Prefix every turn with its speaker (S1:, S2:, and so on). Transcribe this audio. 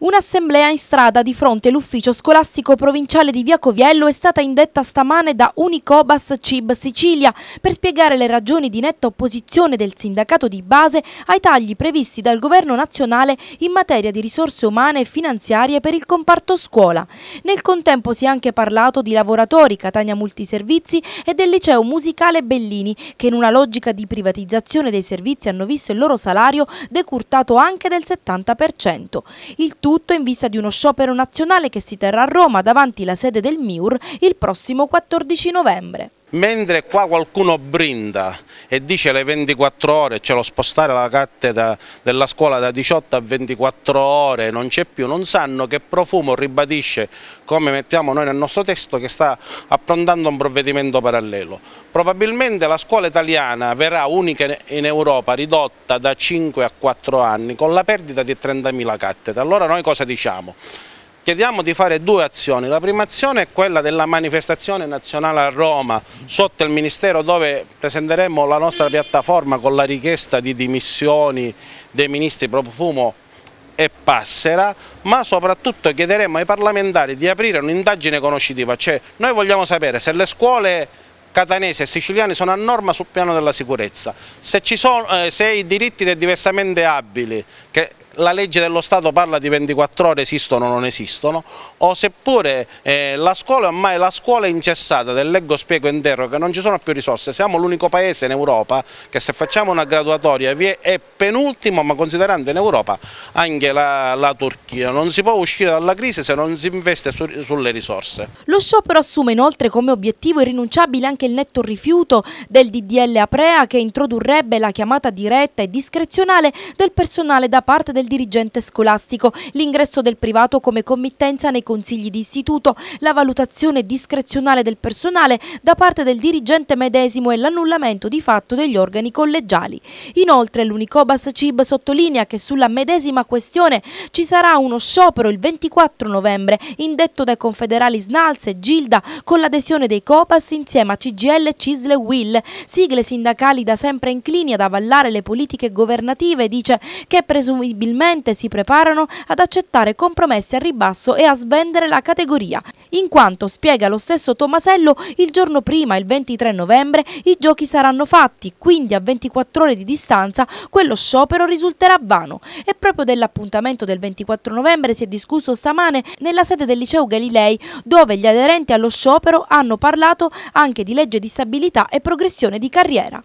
S1: Un'assemblea in strada di fronte all'ufficio scolastico provinciale di Via Coviello è stata indetta stamane da Unicobas Cib Sicilia per spiegare le ragioni di netta opposizione del sindacato di base ai tagli previsti dal governo nazionale in materia di risorse umane e finanziarie per il comparto scuola. Nel contempo si è anche parlato di lavoratori Catania Multiservizi e del liceo musicale Bellini che in una logica di privatizzazione dei servizi hanno visto il loro salario decurtato anche del 70%. Il tutto tutto in vista di uno sciopero nazionale che si terrà a Roma davanti alla sede del MIUR il prossimo 14 novembre.
S2: Mentre qua qualcuno brinda e dice le 24 ore, cioè lo spostare la cattedra della scuola da 18 a 24 ore non c'è più, non sanno che Profumo ribadisce, come mettiamo noi nel nostro testo, che sta approntando un provvedimento parallelo. Probabilmente la scuola italiana verrà unica in Europa ridotta da 5 a 4 anni con la perdita di 30.000 cattedre. Allora noi cosa diciamo? chiediamo di fare due azioni. La prima azione è quella della manifestazione nazionale a Roma, sotto il Ministero dove presenteremo la nostra piattaforma con la richiesta di dimissioni dei ministri Profumo e Passera, ma soprattutto chiederemo ai parlamentari di aprire un'indagine conoscitiva, cioè noi vogliamo sapere se le scuole catanesi e siciliane sono a norma sul piano della sicurezza, se, sono, eh, se i diritti dei diversamente abili, che la legge dello Stato parla di 24 ore esistono o non esistono, o seppure eh, la scuola, ormai la scuola è incessata, del leggo, spiego e interrogo, non ci sono più risorse, siamo l'unico paese in Europa che se facciamo una graduatoria è penultimo, ma considerando in Europa anche la, la Turchia, non si può uscire dalla crisi se non si investe su, sulle risorse.
S1: Lo sciopero assume inoltre come obiettivo irrinunciabile anche il netto rifiuto del DDL Aprea che introdurrebbe la chiamata diretta e discrezionale del personale da parte del dirigente scolastico, l'ingresso del privato come committenza nei consigli di istituto, la valutazione discrezionale del personale da parte del dirigente medesimo e l'annullamento di fatto degli organi collegiali. Inoltre l'Unicobas CIB sottolinea che sulla medesima questione ci sarà uno sciopero il 24 novembre indetto dai confederali Snals e Gilda con l'adesione dei Copas insieme a CGL, Cisle e Will, sigle sindacali da sempre inclini ad avallare le politiche governative, dice che presumibilmente inutilmente si preparano ad accettare compromessi a ribasso e a svendere la categoria, in quanto, spiega lo stesso Tomasello, il giorno prima, il 23 novembre, i giochi saranno fatti, quindi a 24 ore di distanza quello sciopero risulterà vano. E proprio dell'appuntamento del 24 novembre si è discusso stamane nella sede del liceo Galilei, dove gli aderenti allo sciopero hanno parlato anche di legge di stabilità e progressione di carriera.